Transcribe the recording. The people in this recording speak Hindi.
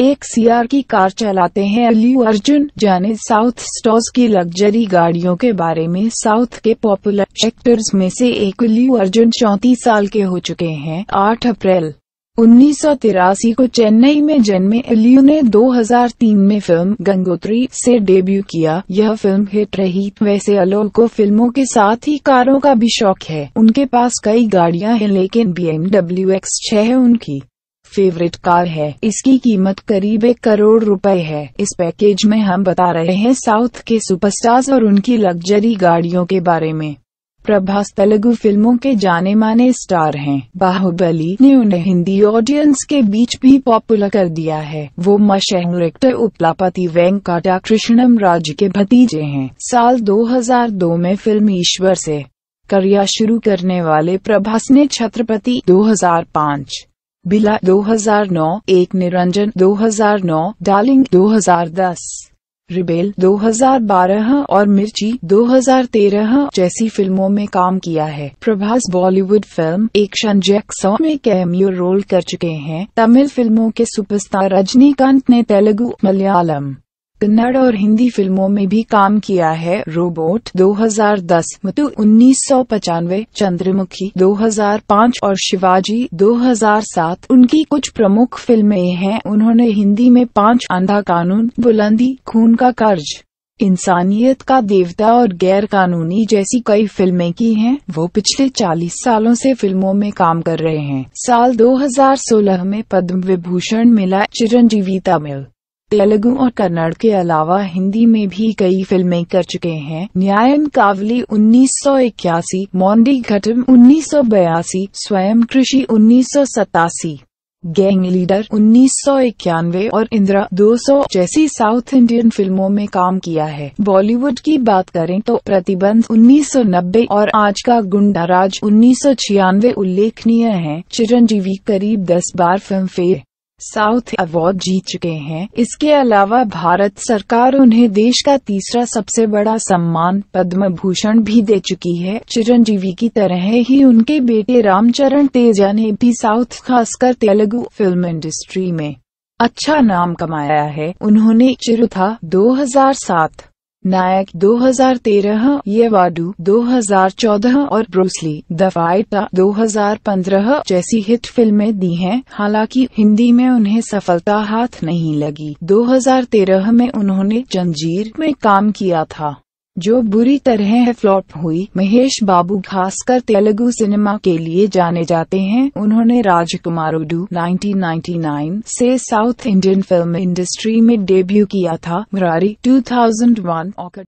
एक सीआर की कार चलाते हैं अल्लू अर्जुन जाने साउथ स्टॉस की लग्जरी गाड़ियों के बारे में साउथ के पॉपुलर एक्टर्स में से एक अल्लू अर्जुन चौंतीस साल के हो चुके हैं 8 अप्रैल उन्नीस को चेन्नई में जन्मे अल्लू ने 2003 में फिल्म गंगोत्री से डेब्यू किया यह फिल्म हिट रही वैसे अलोल को फिल्मों के साथ ही कारों का भी शौक है उनके पास कई गाड़ियां हैं लेकिन बी एम डब्ल्यू एक्स है उनकी फेवरेट कार है इसकी कीमत करीब एक करोड़ रुपए है इस पैकेज में हम बता रहे हैं साउथ के सुपरस्टार्स और उनकी लग्जरी गाड़ियों के बारे में प्रभास तेलुगु फिल्मों के जाने माने स्टार हैं। बाहुबली ने उन्हें हिंदी ऑडियंस के बीच भी पॉपुलर कर दिया है वो मशहूर एक्टर उपलापति वेंकटा कृष्णम राज के भतीजे हैं साल 2002 में फिल्म ईश्वर से करियर शुरू करने वाले प्रभास ने छत्रपति 2005 बिला 2009 एक निरंजन 2009 डालिंग 2010 रिबेल 2012 और मिर्ची 2013 जैसी फिल्मों में काम किया है Prabhas Bollywood film action jackson में कैमियो रोल कर चुके हैं तमिल फिल्मों के सुपरस्टार रजनीकांत ने तेलुगु मलयालम कन्नड़ और हिंदी फिल्मों में भी काम किया है रोबोट 2010 मतु उन्नीस चंद्रमुखी 2005 और शिवाजी 2007 उनकी कुछ प्रमुख फिल्में हैं उन्होंने हिंदी में पांच अंधा कानून बुलंदी खून का कर्ज इंसानियत का देवता और गैर कानूनी जैसी कई फिल्में की हैं वो पिछले 40 सालों से फिल्मों में काम कर रहे हैं साल 2016 में पद्म विभूषण मिला चिरंजीवी तमिल तेलुगु और कन्नड़ के अलावा हिंदी में भी कई फिल्में कर चुके हैं न्यायम कावली 1981, मौंडी घटम 1982, स्वयं कृषि सतासी गैंग लीडर उन्नीस और इंदिरा 200 जैसी साउथ इंडियन फिल्मों में काम किया है बॉलीवुड की बात करें तो प्रतिबंध 1990 और आज का गुंडा राज उन्नीस उल्लेखनीय है चिरंजीवी करीब दस बार फिल्म फेयर साउथ अवार्ड जीत चुके हैं इसके अलावा भारत सरकार उन्हें देश का तीसरा सबसे बड़ा सम्मान पद्म भूषण भी दे चुकी है चिरंजीवी की तरह ही उनके बेटे रामचरण तेजा ने भी साउथ खासकर तेलुगु फिल्म इंडस्ट्री में अच्छा नाम कमाया है उन्होंने चिरुथा 2007 नायक 2013, वाडू 2014 और ब्रूसली द फाइटा 2015 जैसी हिट फिल्में दी हैं हालांकि हिंदी में उन्हें सफलता हाथ नहीं लगी 2013 में उन्होंने जंजीर में काम किया था जो बुरी तरह फ्लॉप हुई महेश बाबू खासकर तेलुगु सिनेमा के लिए जाने जाते हैं उन्होंने राजकुमार उडू 1999 से साउथ इंडियन फिल्म इंडस्ट्री में डेब्यू किया था मुरारी 2001 थाउजेंड